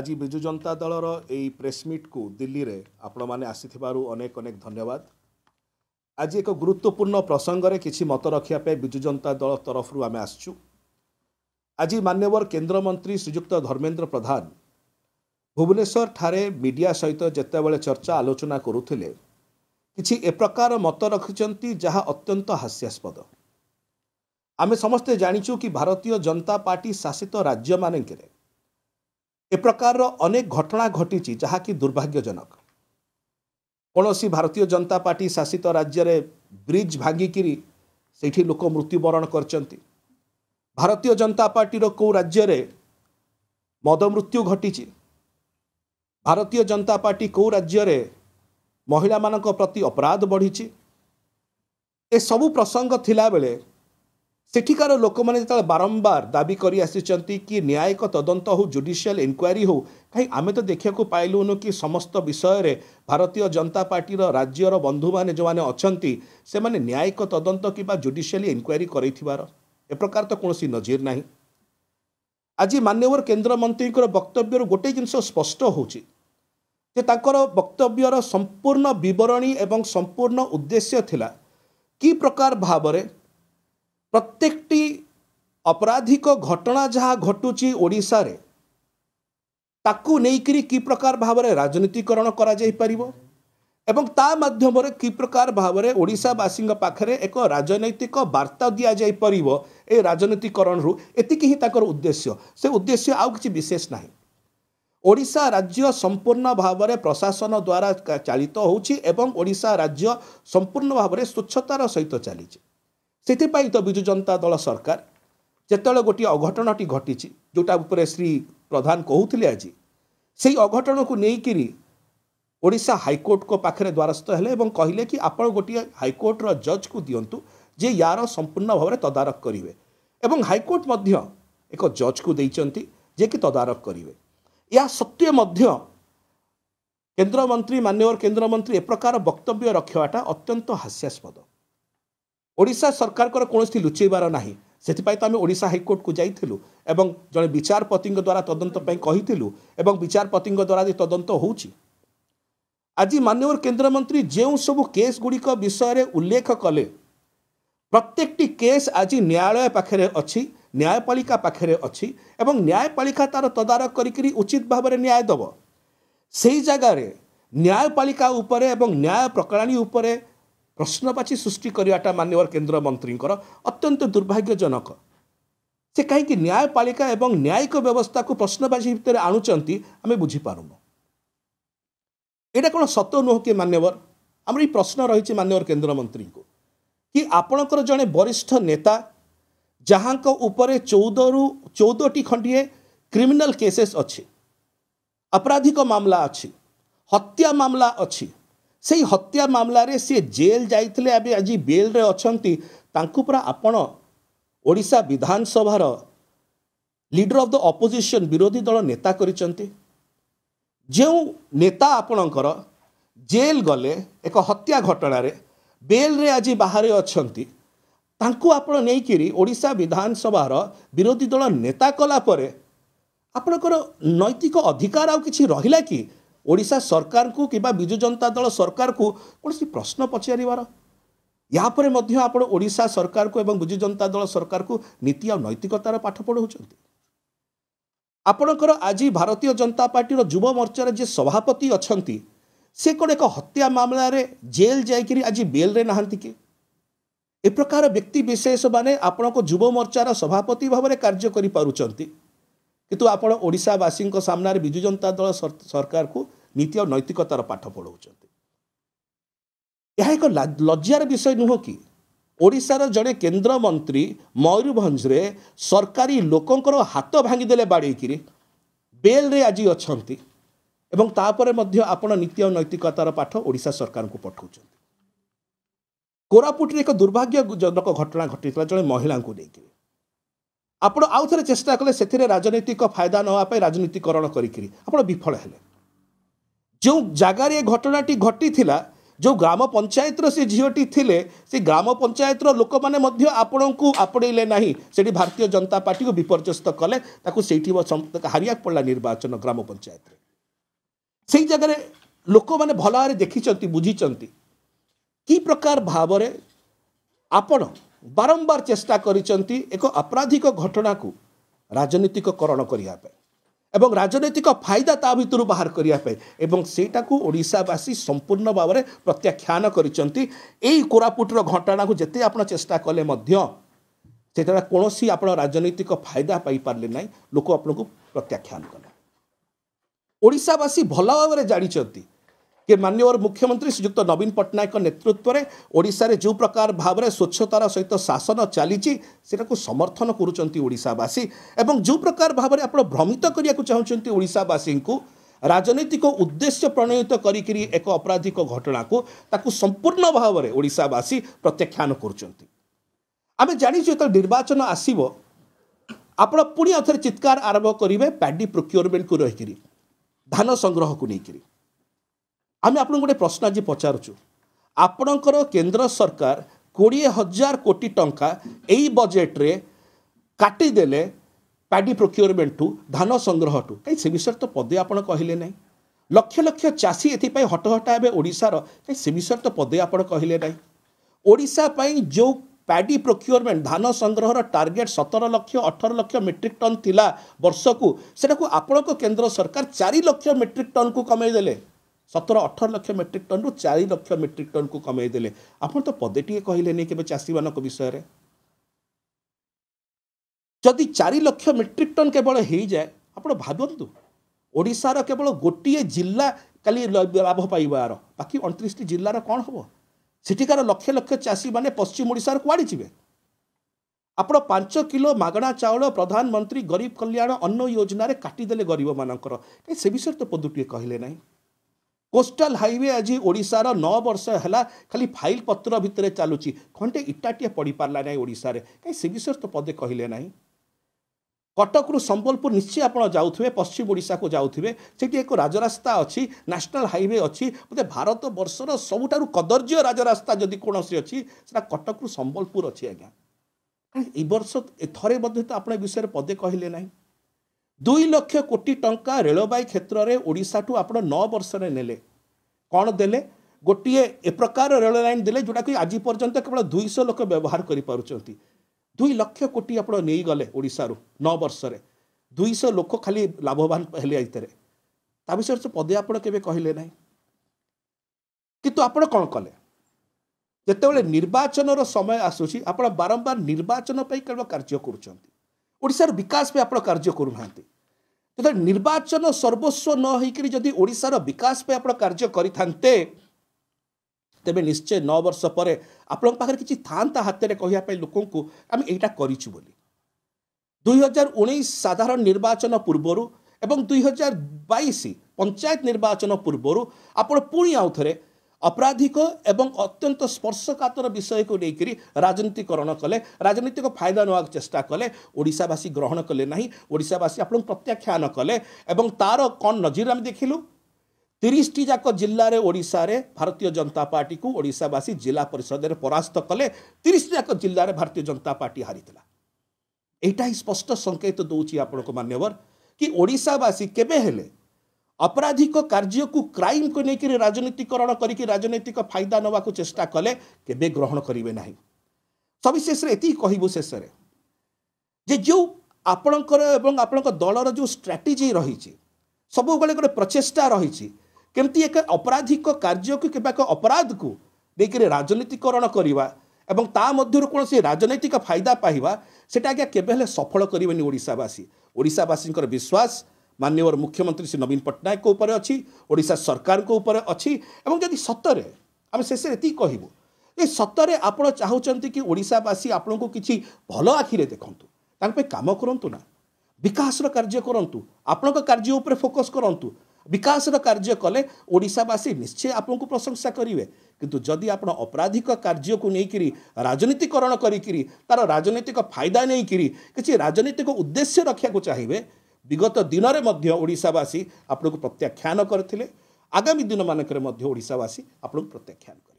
আজি ବିଜୁ ଜନତା ଦଳର ଏହି ପ୍ରେସମିଟ୍କୁ ଦିଲ୍ଲୀରେ ଆପଣମାନେ ଆସିଥିବାରୁ ଅନେକ ଅନେକ ଧନ୍ୟବାଦ ଆଜି ଏକ ଗୁରୁତ୍ୱପୂର୍ଣ୍ଣ ପ୍ରସଙ୍ଗରେ କିଛି ମତ ରଖିବା ପାଇଁ ବିଜୁ ଜନତା ଦଳ ତରଫରୁ ଆମେ ଆସିଛୁ ଆଜି ମାନ୍ୟବର କେନ୍ଦ୍ରମନ୍ତ୍ରୀ ଶ୍ରୀଯୁକ୍ତ ଧର୍ମେନ୍ଦ୍ର ପ୍ରଧାନ ଭୁବନେଶ୍ୱରଠାରେ ମିଡ଼ିଆ ସହିତ ଯେତେବେଳେ ଚର୍ଚ୍ଚା ଆଲୋଚନା କରୁଥିଲେ କିଛି ଏପ୍ରକାର ମତ ରଖିଛନ୍ତି ଯାହା ଅତ୍ୟନ୍ତ ହାସ୍ୟାସ୍ପଦ ଆମେ ସମସ୍ତେ ଜାଣିଛୁ କି ଭାରତୀୟ ଜନତା ପାର୍ଟି ଶାସିତ ରାଜ୍ୟମାନଙ୍କରେ ଏ ପ୍ରକାରର ଅନେକ ଘଟଣା ଘଟିଛି ଯାହାକି ଦୁର୍ଭାଗ୍ୟଜନକ କୌଣସି ଭାରତୀୟ ଜନତା ପାର୍ଟି ଶାସିତ ରାଜ୍ୟରେ ବ୍ରିଜ୍ ଭାଙ୍ଗିକିରି ସେଇଠି ଲୋକ ମୃତ୍ୟୁବରଣ କରିଛନ୍ତି ଭାରତୀୟ ଜନତା ପାର୍ଟିର କେଉଁ ରାଜ୍ୟରେ ମଦ ମୃତ୍ୟୁ ଘଟିଛି ଭାରତୀୟ ଜନତା ପାର୍ଟି କେଉଁ ରାଜ୍ୟରେ ମହିଳାମାନଙ୍କ ପ୍ରତି ଅପରାଧ ବଢ଼ିଛି ଏସବୁ ପ୍ରସଙ୍ଗ ଥିଲାବେଳେ ସେଠିକାର ଲୋକମାନେ ଯେତେବେଳେ ବାରମ୍ବାର ଦାବି କରି ଆସିଛନ୍ତି କି ନ୍ୟାୟିକ ତଦନ୍ତ ହେଉ ଜୁଡ଼ିସିଆଲ ଇନକ୍ୱାରୀ ହେଉ କାହିଁକି ଆମେ ତ ଦେଖିବାକୁ ପାଇଲୁନୁ କି ସମସ୍ତ ବିଷୟରେ ଭାରତୀୟ ଜନତା ପାର୍ଟିର ରାଜ୍ୟର ବନ୍ଧୁମାନେ ଯେଉଁମାନେ ଅଛନ୍ତି ସେମାନେ ନ୍ୟାୟିକ ତଦନ୍ତ କିମ୍ବା ଜୁଡ଼ିସିଆଲି ଇନକ୍ୱାରୀ କରାଇଥିବାର ଏ ପ୍ରକାର ତ କୌଣସି ନଜିର ନାହିଁ ଆଜି ମାନ୍ୟବର କେନ୍ଦ୍ରମନ୍ତ୍ରୀଙ୍କର ବକ୍ତବ୍ୟରୁ ଗୋଟିଏ ଜିନିଷ ସ୍ପଷ୍ଟ ହେଉଛି ଯେ ତାଙ୍କର ବକ୍ତବ୍ୟର ସମ୍ପୂର୍ଣ୍ଣ ବିବରଣୀ ଏବଂ ସମ୍ପୂର୍ଣ୍ଣ ଉଦ୍ଦେଶ୍ୟ ଥିଲା କି ପ୍ରକାର ଭାବରେ ପ୍ରତ୍ୟେକଟି ଅପରାଧିକ ଘଟଣା ଯାହା ଘଟୁଛି ଓଡ଼ିଶାରେ ତାକୁ ନେଇକରି କି ପ୍ରକାର ଭାବରେ ରାଜନୀତିକରଣ କରାଯାଇପାରିବ ଏବଂ ତା ମାଧ୍ୟମରେ କି ପ୍ରକାର ଭାବରେ ଓଡ଼ିଶାବାସୀଙ୍କ ପାଖରେ ଏକ ରାଜନୈତିକ ବାର୍ତ୍ତା ଦିଆଯାଇପାରିବ ଏ ରାଜନୀତିକରଣରୁ ଏତିକି ହିଁ ତାଙ୍କର ଉଦ୍ଦେଶ୍ୟ ସେ ଉଦ୍ଦେଶ୍ୟ ଆଉ କିଛି ବିଶେଷ ନାହିଁ ଓଡ଼ିଶା ରାଜ୍ୟ ସମ୍ପୂର୍ଣ୍ଣ ଭାବରେ ପ୍ରଶାସନ ଦ୍ୱାରା ଚାଳିତ ହେଉଛି ଏବଂ ଓଡ଼ିଶା ରାଜ୍ୟ ସମ୍ପୂର୍ଣ୍ଣ ଭାବରେ ସ୍ୱଚ୍ଛତାର ସହିତ ଚାଲିଛି ସେଥିପାଇଁ ତ ବିଜୁ ଜନତା ଦଳ ସରକାର ଯେତେବେଳେ ଗୋଟିଏ ଅଘଟଣଟି ଘଟିଛି ଯେଉଁଟା ଉପରେ ଶ୍ରୀ ପ୍ରଧାନ କହୁଥିଲେ ଆଜି ସେଇ ଅଘଟଣକୁ ନେଇକିରି ଓଡ଼ିଶା ହାଇକୋର୍ଟଙ୍କ ପାଖରେ ଦ୍ୱାରସ୍ଥ ହେଲେ ଏବଂ କହିଲେ କି ଆପଣ ଗୋଟିଏ ହାଇକୋର୍ଟର ଜଜ୍କୁ ଦିଅନ୍ତୁ ଯେ ୟାର ସମ୍ପୂର୍ଣ୍ଣ ଭାବରେ ତଦାରଖ କରିବେ ଏବଂ ହାଇକୋର୍ଟ ମଧ୍ୟ ଏକ ଜଜ୍କୁ ଦେଇଛନ୍ତି ଯିଏକି ତଦାରଖ କରିବେ ଏହା ସତ୍ତ୍ୱେ ମଧ୍ୟ କେନ୍ଦ୍ରମନ୍ତ୍ରୀ ମାନ୍ୟବର କେନ୍ଦ୍ରମନ୍ତ୍ରୀ ଏ ପ୍ରକାର ବକ୍ତବ୍ୟ ରଖିବାଟା ଅତ୍ୟନ୍ତ ହାସ୍ୟାସ୍ପଦ ଓଡ଼ିଶା ସରକାରଙ୍କର କୌଣସି ଲୁଚେଇବାର ନାହିଁ ସେଥିପାଇଁ ତ ଆମେ ଓଡ଼ିଶା ହାଇକୋର୍ଟକୁ ଯାଇଥିଲୁ ଏବଂ ଜଣେ ବିଚାରପତିଙ୍କ ଦ୍ୱାରା ତଦନ୍ତ ପାଇଁ କହିଥିଲୁ ଏବଂ ବିଚାରପତିଙ୍କ ଦ୍ୱାରା ଯେ ତଦନ୍ତ ହେଉଛି ଆଜି ମାନ୍ୟବର କେନ୍ଦ୍ରମନ୍ତ୍ରୀ ଯେଉଁ ସବୁ କେସ୍ ଗୁଡ଼ିକ ବିଷୟରେ ଉଲ୍ଲେଖ କଲେ ପ୍ରତ୍ୟେକଟି କେସ୍ ଆଜି ନ୍ୟାୟାଳୟ ପାଖରେ ଅଛି ନ୍ୟାୟପାଳିକା ପାଖରେ ଅଛି ଏବଂ ନ୍ୟାୟପାଳିକା ତା'ର ତଦାରଖ କରିକିରି ଉଚିତ ଭାବରେ ନ୍ୟାୟ ଦେବ ସେହି ଜାଗାରେ ନ୍ୟାୟପାଳିକା ଉପରେ ଏବଂ ନ୍ୟାୟ ପ୍ରକରଣୀ ଉପରେ ପ୍ରଶ୍ନବାଚୀ ସୃଷ୍ଟି କରିବାଟା ମାନ୍ୟବର କେନ୍ଦ୍ରମନ୍ତ୍ରୀଙ୍କର ଅତ୍ୟନ୍ତ ଦୁର୍ଭାଗ୍ୟଜନକ ସେ କାହିଁକି ନ୍ୟାୟପାଳିକା ଏବଂ ନ୍ୟାୟିକ ବ୍ୟବସ୍ଥାକୁ ପ୍ରଶ୍ନବାଚୀ ଭିତରେ ଆଣୁଛନ୍ତି ଆମେ ବୁଝିପାରୁନୁ ଏଇଟା କ'ଣ ସତ ନୁହଁ କି ମାନ୍ୟବର ଆମର ଏଇ ପ୍ରଶ୍ନ ରହିଛି ମାନ୍ୟବର କେନ୍ଦ୍ରମନ୍ତ୍ରୀଙ୍କୁ କି ଆପଣଙ୍କର ଜଣେ ବରିଷ୍ଠ ନେତା ଯାହାଙ୍କ ଉପରେ ଚଉଦରୁ ଚଉଦଟି ଖଣ୍ଡିଏ କ୍ରିମିନାଲ କେସେସ୍ ଅଛି ଆପରାଧିକ ମାମଲା ଅଛି ହତ୍ୟା ମାମଲା ଅଛି ସେଇ ହତ୍ୟା ମାମଲାରେ ସିଏ ଜେଲ୍ ଯାଇଥିଲେ ଏବେ ଆଜି ବେଲ୍ରେ ଅଛନ୍ତି ତାଙ୍କୁ ପୁରା ଆପଣ ଓଡ଼ିଶା ବିଧାନସଭାର ଲିଡ଼ର ଅଫ୍ ଦ ଅପୋଜିସନ୍ ବିରୋଧୀ ଦଳ ନେତା କରିଛନ୍ତି ଯେଉଁ ନେତା ଆପଣଙ୍କର ଜେଲ ଗଲେ ଏକ ହତ୍ୟା ଘଟଣାରେ ବେଲ୍ରେ ଆଜି ବାହାରେ ଅଛନ୍ତି ତାଙ୍କୁ ଆପଣ ନେଇକିରି ଓଡ଼ିଶା ବିଧାନସଭାର ବିରୋଧୀ ଦଳ ନେତା କଲା ପରେ ଆପଣଙ୍କର ନୈତିକ ଅଧିକାର ଆଉ କିଛି ରହିଲା କି ଓଡ଼ିଶା ସରକାରଙ୍କୁ କିମ୍ବା ବିଜୁ ଜନତା ଦଳ ସରକାରକୁ କୌଣସି ପ୍ରଶ୍ନ ପଚାରିବାର ଏହାପରେ ମଧ୍ୟ ଆପଣ ଓଡ଼ିଶା ସରକାରକୁ ଏବଂ ବିଜୁ ଜନତା ଦଳ ସରକାରକୁ ନୀତି ଆଉ ନୈତିକତାର ପାଠ ପଢ଼ାଉଛନ୍ତି ଆପଣଙ୍କର ଆଜି ଭାରତୀୟ ଜନତା ପାର୍ଟିର ଯୁବ ମୋର୍ଚ୍ଚାର ଯିଏ ସଭାପତି ଅଛନ୍ତି ସେ କ'ଣ ଏକ ହତ୍ୟା ମାମଲାରେ ଜେଲ୍ ଯାଇକିରି ଆଜି ବେଲ୍ରେ ନାହାନ୍ତି କି ଏ ପ୍ରକାର ବ୍ୟକ୍ତିବିଶେଷମାନେ ଆପଣଙ୍କ ଯୁବ ମୋର୍ଚ୍ଚାର ସଭାପତି ଭାବରେ କାର୍ଯ୍ୟ କରିପାରୁଛନ୍ତି କିନ୍ତୁ ଆପଣ ଓଡ଼ିଶାବାସୀଙ୍କ ସାମ୍ନାରେ ବିଜୁ ଜନତା ଦଳ ସରକାରକୁ ନୀତି ଆଉ ନୈତିକତାର ପାଠ ପଢ଼ାଉଛନ୍ତି ଏହା ଏକ ଲଜ୍ଜାର ବିଷୟ ନୁହଁ କି ଓଡ଼ିଶାର ଜଣେ କେନ୍ଦ୍ରମନ୍ତ୍ରୀ ମୟୂରଭଞ୍ଜରେ ସରକାରୀ ଲୋକଙ୍କର ହାତ ଭାଙ୍ଗିଦେଲେ ବାଡ଼େଇକିରି ବେଲ୍ରେ ଆଜି ଅଛନ୍ତି ଏବଂ ତାପରେ ମଧ୍ୟ ଆପଣ ନୀତି ଆଉ ନୈତିକତାର ପାଠ ଓଡ଼ିଶା ସରକାରଙ୍କୁ ପଠାଉଛନ୍ତି କୋରାପୁଟରେ ଏକ ଦୁର୍ଭାଗ୍ୟଜନକ ଘଟଣା ଘଟିଥିଲା ଜଣେ ମହିଳାଙ୍କୁ ନେଇକରି ଆପଣ ଆଉ ଥରେ ଚେଷ୍ଟା କଲେ ସେଥିରେ ରାଜନୈତିକ ଫାଇଦା ନେବା ପାଇଁ ରାଜନୀତିକରଣ କରିକିରି ଆପଣ ବିଫଳ ହେଲେ ଯେଉଁ ଜାଗାରେ ଏ ଘଟଣାଟି ଘଟିଥିଲା ଯେଉଁ ଗ୍ରାମ ପଞ୍ଚାୟତର ସେ ଝିଅଟି ଥିଲେ ସେ ଗ୍ରାମ ପଞ୍ଚାୟତର ଲୋକମାନେ ମଧ୍ୟ ଆପଣଙ୍କୁ ଆପଣେଇଲେ ନାହିଁ ସେଠି ଭାରତୀୟ ଜନତା ପାର୍ଟିକୁ ବିପର୍ଯ୍ୟସ୍ତ କଲେ ତାକୁ ସେଇଠି ହାରିବାକୁ ପଡ଼ିଲା ନିର୍ବାଚନ ଗ୍ରାମ ପଞ୍ଚାୟତରେ ସେଇ ଜାଗାରେ ଲୋକମାନେ ଭଲ ଭାବରେ ଦେଖିଛନ୍ତି ବୁଝିଛନ୍ତି କି ପ୍ରକାର ଭାବରେ ଆପଣ ବାରମ୍ବାର ଚେଷ୍ଟା କରିଛନ୍ତି ଏକ ଆପରାଧିକ ଘଟଣାକୁ ରାଜନୈତିକକରଣ କରିବା ପାଇଁ ଏବଂ ରାଜନୈତିକ ଫାଇଦା ତା ଭିତରୁ ବାହାର କରିବା ପାଇଁ ଏବଂ ସେଇଟାକୁ ଓଡ଼ିଶାବାସୀ ସମ୍ପୂର୍ଣ୍ଣ ଭାବରେ ପ୍ରତ୍ୟାଖ୍ୟାନ କରିଛନ୍ତି ଏଇ କୋରାପୁଟର ଘଟଣାକୁ ଯେତେ ଆପଣ ଚେଷ୍ଟା କଲେ ମଧ୍ୟ ସେଠାରେ କୌଣସି ଆପଣ ରାଜନୈତିକ ଫାଇଦା ପାଇପାରିଲେ ନାହିଁ ଲୋକ ଆପଣଙ୍କୁ ପ୍ରତ୍ୟାଖ୍ୟାନ କଲେ ଓଡ଼ିଶାବାସୀ ଭଲ ଭାବରେ ଜାଣିଛନ୍ତି କି ମାନ୍ୟବର ମୁଖ୍ୟମନ୍ତ୍ରୀ ଶ୍ରୀଯୁକ୍ତ ନବୀନ ପଟ୍ଟନାୟକଙ୍କ ନେତୃତ୍ୱରେ ଓଡ଼ିଶାରେ ଯେଉଁ ପ୍ରକାର ଭାବରେ ସ୍ୱଚ୍ଛତାର ସହିତ ଶାସନ ଚାଲିଛି ସେଟାକୁ ସମର୍ଥନ କରୁଛନ୍ତି ଓଡ଼ିଶାବାସୀ ଏବଂ ଯେଉଁ ପ୍ରକାର ଭାବରେ ଆପଣ ଭ୍ରମିତ କରିବାକୁ ଚାହୁଁଛନ୍ତି ଓଡ଼ିଶାବାସୀଙ୍କୁ ରାଜନୈତିକ ଉଦ୍ଦେଶ୍ୟ ପ୍ରଣୟିତ କରିକିରି ଏକ ଅପରାଧିକ ଘଟଣାକୁ ତାକୁ ସମ୍ପୂର୍ଣ୍ଣ ଭାବରେ ଓଡ଼ିଶାବାସୀ ପ୍ରତ୍ୟାଖ୍ୟାନ କରୁଛନ୍ତି ଆମେ ଜାଣିଛୁ ଯେତେବେଳେ ନିର୍ବାଚନ ଆସିବ ଆପଣ ପୁଣି ଆଉଥରେ ଚିତ୍କାର ଆରମ୍ଭ କରିବେ ପ୍ୟାଡ଼ି ପ୍ରୋକ୍ୟୁରମେଣ୍ଟକୁ ରହିକିରି ଧାନ ସଂଗ୍ରହକୁ ନେଇକରି ଆମେ ଆପଣଙ୍କୁ ଗୋଟେ ପ୍ରଶ୍ନ ଆଜି ପଚାରୁଛୁ ଆପଣଙ୍କର କେନ୍ଦ୍ର ସରକାର କୋଡ଼ିଏ ହଜାର କୋଟି ଟଙ୍କା ଏଇ ବଜେଟ୍ରେ କାଟିଦେଲେ ପ୍ୟାଡ଼ି ପ୍ରୋକ୍ୟୁରମେଣ୍ଟଠୁ ଧାନ ସଂଗ୍ରହଠୁ କାହିଁ ସେ ବିଷୟରେ ତ ପଦେ ଆପଣ କହିଲେ ନାହିଁ ଲକ୍ଷ ଲକ୍ଷ ଚାଷୀ ଏଥିପାଇଁ ହଟହଟା ଏବେ ଓଡ଼ିଶାର କାହିଁ ସେ ବିଷୟରେ ତ ପଦେ ଆପଣ କହିଲେ ନାହିଁ ଓଡ଼ିଶା ପାଇଁ ଯେଉଁ ପ୍ୟାଡ଼ି ପ୍ରୋକ୍ୟୁରମେଣ୍ଟ ଧାନ ସଂଗ୍ରହର ଟାର୍ଗେଟ୍ ସତର ଲକ୍ଷ ଅଠର ଲକ୍ଷ ମେଟ୍ରିକ୍ ଟନ୍ ଥିଲା ବର୍ଷକୁ ସେଟାକୁ ଆପଣଙ୍କ କେନ୍ଦ୍ର ସରକାର ଚାରି ଲକ୍ଷ ମେଟ୍ରିକ୍ ଟନ୍କୁ କମେଇଦେଲେ ସତର ଅଠର ଲକ୍ଷ ମେଟ୍ରିକ୍ ଟନ୍ରୁ ଚାରି ଲକ୍ଷ ମେଟ୍ରିକ୍ ଟନ୍କୁ କମେଇ ଦେଲେ ଆପଣ ତ ପଦେ ଟିକିଏ କହିଲେନି କେବେ ଚାଷୀମାନଙ୍କ ବିଷୟରେ ଯଦି ଚାରି ଲକ୍ଷ ମେଟ୍ରିକ୍ ଟନ୍ କେବଳ ହେଇଯାଏ ଆପଣ ଭାବନ୍ତୁ ଓଡ଼ିଶାର କେବଳ ଗୋଟିଏ ଜିଲ୍ଲା କାଲି ଲାଭ ପାଇବ ଆର ବାକି ଅଣତିରିଶଟି ଜିଲ୍ଲାର କ'ଣ ହେବ ସେଠିକାର ଲକ୍ଷ ଲକ୍ଷ ଚାଷୀମାନେ ପଶ୍ଚିମ ଓଡ଼ିଶାର କୁଆଡ଼େ ଯିବେ ଆପଣ ପାଞ୍ଚ କିଲୋ ମାଗଣା ଚାଉଳ ପ୍ରଧାନମନ୍ତ୍ରୀ ଗରିବ କଲ୍ୟାଣ ଅନ୍ନ ଯୋଜନାରେ କାଟିଦେଲେ ଗରିବମାନଙ୍କର କାହିଁ ସେ ବିଷୟରେ ତ ପଦୁଟିଏ କହିଲେ ନାହିଁ କୋଷ୍ଟାଲ ହାଇୱେ ଆଜି ଓଡ଼ିଶାର ନଅ ବର୍ଷ ହେଲା ଖାଲି ଫାଇଲ ପତ୍ର ଭିତରେ ଚାଲୁଛି ଖଣ୍ଡେ ଇଟାଟିଏ ପଡ଼ିପାରିଲା ନାହିଁ ଓଡ଼ିଶାରେ କାହିଁକି ସେ ବିଷୟରେ ତ ପଦେ କହିଲେ ନାହିଁ କଟକରୁ ସମ୍ବଲପୁର ନିଶ୍ଚୟ ଆପଣ ଯାଉଥିବେ ପଶ୍ଚିମ ଓଡ଼ିଶାକୁ ଯାଉଥିବେ ସେଠି ଏକ ରାଜରାସ୍ତା ଅଛି ନ୍ୟାସନାଲ ହାଇୱେ ଅଛି ବୋଧେ ଭାରତ ବର୍ଷର ସବୁଠାରୁ କଦର୍ଯ୍ୟ ରାଜରାସ୍ତା ଯଦି କୌଣସି ଅଛି ସେଟା କଟକରୁ ସମ୍ବଲପୁର ଅଛି ଆଜ୍ଞା କାହିଁକି ଏ ବର୍ଷ ଥରେ ମଧ୍ୟ ତ ଆପଣ ଏ ବିଷୟରେ ପଦେ କହିଲେ ନାହିଁ ଦୁଇ ଲକ୍ଷ କୋଟି ଟଙ୍କା ରେଳବାଇ କ୍ଷେତ୍ରରେ ଓଡ଼ିଶାଠୁ ଆପଣ ନଅ ବର୍ଷରେ ନେଲେ କ'ଣ ଦେଲେ ଗୋଟିଏ ଏ ପ୍ରକାର ରେଳ ଲାଇନ୍ ଦେଲେ ଯେଉଁଟାକି ଆଜି ପର୍ଯ୍ୟନ୍ତ କେବଳ ଦୁଇଶହ ଲୋକ ବ୍ୟବହାର କରିପାରୁଛନ୍ତି ଦୁଇ ଲକ୍ଷ କୋଟି ଆପଣ ନେଇଗଲେ ଓଡ଼ିଶାରୁ ନଅ ବର୍ଷରେ ଦୁଇଶହ ଲୋକ ଖାଲି ଲାଭବାନ ହେଲେ ଏଥିରେ ତା ବିଷୟରେ ସେ ପଦେ ଆପଣ କେବେ କହିଲେ ନାହିଁ କିନ୍ତୁ ଆପଣ କ'ଣ କଲେ ଯେତେବେଳେ ନିର୍ବାଚନର ସମୟ ଆସୁଛି ଆପଣ ବାରମ୍ବାର ନିର୍ବାଚନ ପାଇଁ କେବଳ କାର୍ଯ୍ୟ କରୁଛନ୍ତି ଓଡ଼ିଶାର ବିକାଶ ପାଇଁ ଆପଣ କାର୍ଯ୍ୟ କରୁନାହାନ୍ତି ତଥା ନିର୍ବାଚନ ସର୍ବସ୍ୱ ନ ହେଇକରି ଯଦି ଓଡ଼ିଶାର ବିକାଶ ପାଇଁ ଆପଣ କାର୍ଯ୍ୟ କରିଥାନ୍ତେ ତେବେ ନିଶ୍ଚୟ ନଅ ବର୍ଷ ପରେ ଆପଣଙ୍କ ପାଖରେ କିଛି ଥାଆନ୍ତା ହାତରେ କହିବା ପାଇଁ ଲୋକଙ୍କୁ ଆମେ ଏଇଟା କରିଛୁ ବୋଲି ଦୁଇ ହଜାର ଉଣେଇଶ ସାଧାରଣ ନିର୍ବାଚନ ପୂର୍ବରୁ ଏବଂ ଦୁଇ ହଜାର ବାଇଶ ପଞ୍ଚାୟତ ନିର୍ବାଚନ ପୂର୍ବରୁ ଆପଣ ପୁଣି ଆଉ ଥରେ ଅପରାଧିକ ଏବଂ ଅତ୍ୟନ୍ତ ସ୍ପର୍ଶକାତର ବିଷୟକୁ ନେଇକରି ରାଜନୀତିକରଣ କଲେ ରାଜନୈତିକ ଫାଇଦା ନେବାକୁ ଚେଷ୍ଟା କଲେ ଓଡ଼ିଶାବାସୀ ଗ୍ରହଣ କଲେ ନାହିଁ ଓଡ଼ିଶାବାସୀ ଆପଣଙ୍କୁ ପ୍ରତ୍ୟାଖ୍ୟାନ କଲେ ଏବଂ ତା'ର କ'ଣ ନଜିର ଆମେ ଦେଖିଲୁ ତିରିଶଟି ଯାକ ଜିଲ୍ଲାରେ ଓଡ଼ିଶାରେ ଭାରତୀୟ ଜନତା ପାର୍ଟିକୁ ଓଡ଼ିଶାବାସୀ ଜିଲ୍ଲା ପରିଷଦରେ ପରାସ୍ତ କଲେ ତିରିଶଟି ଯାକ ଜିଲ୍ଲାରେ ଭାରତୀୟ ଜନତା ପାର୍ଟି ହାରିଥିଲା ଏଇଟା ହିଁ ସ୍ପଷ୍ଟ ସଙ୍କେତ ଦେଉଛି ଆପଣଙ୍କ ମାନ୍ୟବର କି ଓଡ଼ିଶାବାସୀ କେବେ ହେଲେ ଅପରାଧିକ କାର୍ଯ୍ୟକୁ କ୍ରାଇମ୍କୁ ନେଇକରି ରାଜନୀତିକରଣ କରିକି ରାଜନୈତିକ ଫାଇଦା ନେବାକୁ ଚେଷ୍ଟା କଲେ କେବେ ଗ୍ରହଣ କରିବେ ନାହିଁ ସବିଶେଷରେ ଏତିକି କହିବୁ ଶେଷରେ ଯେ ଯେଉଁ ଆପଣଙ୍କର ଏବଂ ଆପଣଙ୍କ ଦଳର ଯେଉଁ ଷ୍ଟ୍ରାଟେଜି ରହିଛି ସବୁବେଳେ ଗୋଟେ ପ୍ରଚେଷ୍ଟା ରହିଛି କେମିତି ଏକ ଅପରାଧିକ କାର୍ଯ୍ୟକୁ କିମ୍ବା ଏକ ଅପରାଧକୁ ନେଇକରି ରାଜନୀତିକରଣ କରିବା ଏବଂ ତା ମଧ୍ୟରୁ କୌଣସି ରାଜନୈତିକ ଫାଇଦା ପାଇବା ସେଟା ଆଜ୍ଞା କେବେ ହେଲେ ସଫଳ କରିବେନି ଓଡ଼ିଶାବାସୀ ଓଡ଼ିଶାବାସୀଙ୍କର ବିଶ୍ୱାସ ମାନ୍ୟବର ମୁଖ୍ୟମନ୍ତ୍ରୀ ଶ୍ରୀ ନବୀନ ପଟ୍ଟନାୟକଙ୍କ ଉପରେ ଅଛି ଓଡ଼ିଶା ସରକାରଙ୍କ ଉପରେ ଅଛି ଏବଂ ଯଦି ସତରେ ଆମେ ଶେଷରେ ଏତିକି କହିବୁ ଏ ସତରେ ଆପଣ ଚାହୁଁଛନ୍ତି କି ଓଡ଼ିଶାବାସୀ ଆପଣଙ୍କୁ କିଛି ଭଲ ଆଖିରେ ଦେଖନ୍ତୁ ତାଙ୍କ ପାଇଁ କାମ କରନ୍ତୁ ନା ବିକାଶର କାର୍ଯ୍ୟ କରନ୍ତୁ ଆପଣଙ୍କ କାର୍ଯ୍ୟ ଉପରେ ଫୋକସ୍ କରନ୍ତୁ ବିକାଶର କାର୍ଯ୍ୟ କଲେ ଓଡ଼ିଶାବାସୀ ନିଶ୍ଚୟ ଆପଣଙ୍କୁ ପ୍ରଶଂସା କରିବେ କିନ୍ତୁ ଯଦି ଆପଣ ଅପରାଧିକ କାର୍ଯ୍ୟକୁ ନେଇକରି ରାଜନୀତିକରଣ କରିକିରି ତା'ର ରାଜନୈତିକ ଫାଇଦା ନେଇକରି କିଛି ରାଜନୈତିକ ଉଦ୍ଦେଶ୍ୟ ରଖିବାକୁ ଚାହିଁବେ ବିଗତ ଦିନରେ ମଧ୍ୟ ଓଡ଼ିଶାବାସୀ ଆପଣଙ୍କୁ ପ୍ରତ୍ୟାଖ୍ୟାନ କରିଥିଲେ ଆଗାମୀ ଦିନମାନଙ୍କରେ ମଧ୍ୟ ଓଡ଼ିଶାବାସୀ ଆପଣଙ୍କୁ ପ୍ରତ୍ୟାଖ୍ୟାନ କରିଥିଲେ